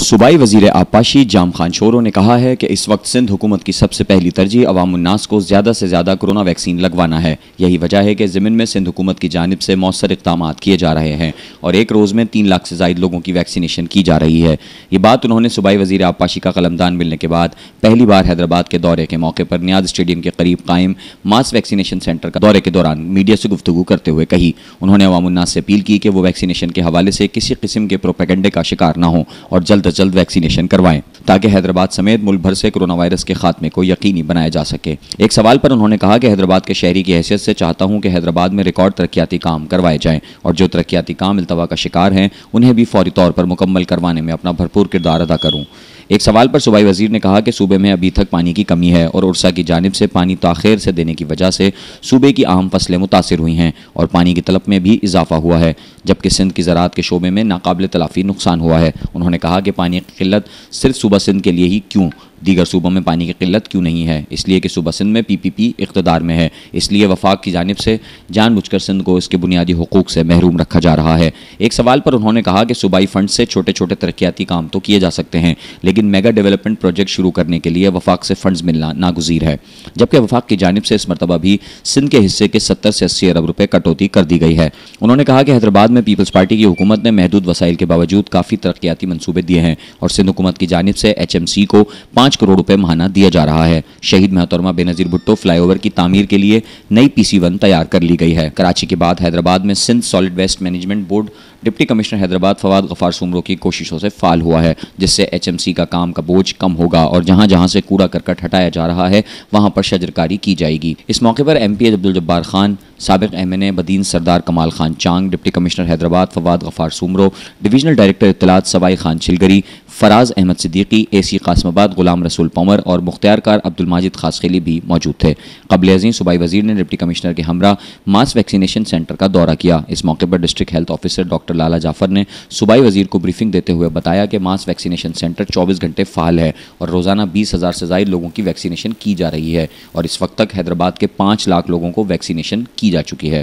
सूबाई वजीर आपाशी जाम खान शोरों ने कहा है कि इस वक्त सिंध हुकूमत की सबसे पहली तरजीह अवामनास को ज़्यादा से ज़्यादा कोरोना वैक्सीन लगवाना है यही वजह है कि ज़मीन में सिंध हुकूमत की जानब से मौसर इकदाम किए जा रहे हैं और एक रोज़ में तीन लाख से जायद लोगों की वैक्सीनेशन की जा रही है ये बात उन्होंने सूबाई वजीर आपाशी का कलमदान मिलने के बाद पहली बार हैदराबाद के दौरे के मौके पर न्याज स्टेडियम के करीब कायम मास वैक्सीनेशन सेंटर का दौरे के दौरान मीडिया से गुफ्तु करते हुए कही उन्होंने अवामनास से अपील की कि वो वैक्सीनेशन के हवाले से किसी किस्म के प्रोपेगेंडे का शिकार न हो और जल्द जल्द अज जल्द वैक्सीनेशन करवाएं ताकि हैदराबाद समेत मुल्क भर से कोरोना वायरस के खात्मे को यकीनी बनाया जा सके एक सवाल पर उन्होंने कहा कि हैदराबाद के शहरी की हैसियत से चाहता हूं कि हैदराबाद में रिकॉर्ड तरक्याती काम करवाए जाएं और जो तरक्याती काम अल्तवा का शिकार हैं उन्हें भी फौरी तौर पर मुकम्मल करवाने में अपना भरपूर किरदार अदा करूँ एक सवाल पर सूबाई वजीर ने कहा कि सूबे में अभी तक पानी की कमी है और उर्सा की जानब से पानी ताखिर से देने की वजह से सूबे की अहम फसलें मुतासर हुई हैं और पानी की तलब में भी इजाफा हुआ है जबकि सिंध की ज़रात के शोबे में नाकबले तलाफी नुकसान हुआ है उन्होंने कहा कि पानी की किल्लत सिर्फ सूबा सिंध के लिए ही क्यों दीगर सूबों में पानी की किल्लत क्यों नहीं है इसलिए कि सूबा सिंध में पी पी पी इकतदार में है इसलिए वफाक की जानब से जान कर सिंध को इसके बुनियादी हकूक से महरूम रखा जा रहा है एक सवाल पर उन्होंने कहा कि सूबाई फंड से छोटे छोटे तरक्याती काम तो किए जा सकते हैं लेकिन मेगा डेवलपमेंट प्रोजेक्ट शुरू करने के लिए वफाक से फंड्स मिलना नागजीर है जबकि वफाक की जानब से इस मरतबा भी सिंध के हिस्से के सत्तर से अस्सी अरब रुपये कटौती कर दी गई है उन्होंने कहा कि हैदराबाद में पीपल्स पार्टी की हुकूमत ने महदूद वसाइल के बावजूद काफ़ी तरक्याती मनसूबे दिए हैं और सिंध हुकूमत की जानब से एच एम सी को पाँच करोड़ रुपये महाना दिया जा रहा है शहीद महतरमा बेनजीर भुट्टो फ्लाई ओवर की तमीर के लिए नई पी सी वन तैयार कर ली गई है कराची के बाद हैदराबाद में Sindh solid waste management board deputy commissioner Hyderabad Fawad Gaffar Soomro की कोशिशों से फाल हुआ है जिससे एचएमसी का काम का बोझ कम होगा और जहां जहां से कूड़ा करकट हटाया जा रहा है वहां पर शजरकारी की जाएगी इस मौके पर एम पी अब्दुल जब्बार खान सबक M N A Badin Sardar Kamal Khan Chang deputy commissioner Hyderabad Fawad Gaffar Soomro divisional director इतलात सवाई खान छिलगरी फराज अहमद सिद्दीकी ए सी कासमाबाद गुलाम रसूल पंवर और मुख्तियार कार अब्दुल माजिद खासखेली भी मौजूद थे कबल अजीम सूबाई वजीर ने डिप्टी कमिश्नर के हमरा मास वैक्सीनेशन सेंटर का दौरा किया इस मौके पर district health officer doctor Lala Jafar ने सूबाई वजीर को ब्रीफिंग देते हुए बताया कि मास वैक्सीनेशन सेंटर चौबीस घंटे फाल है और रोजाना बीस हज़ार से जायद लोगों की वैक्सीनेशन की जा रही है और इस वक्त तक हैदराबाद के पाँच लाख लोगों को वैक्सीनेशन की जा चुकी है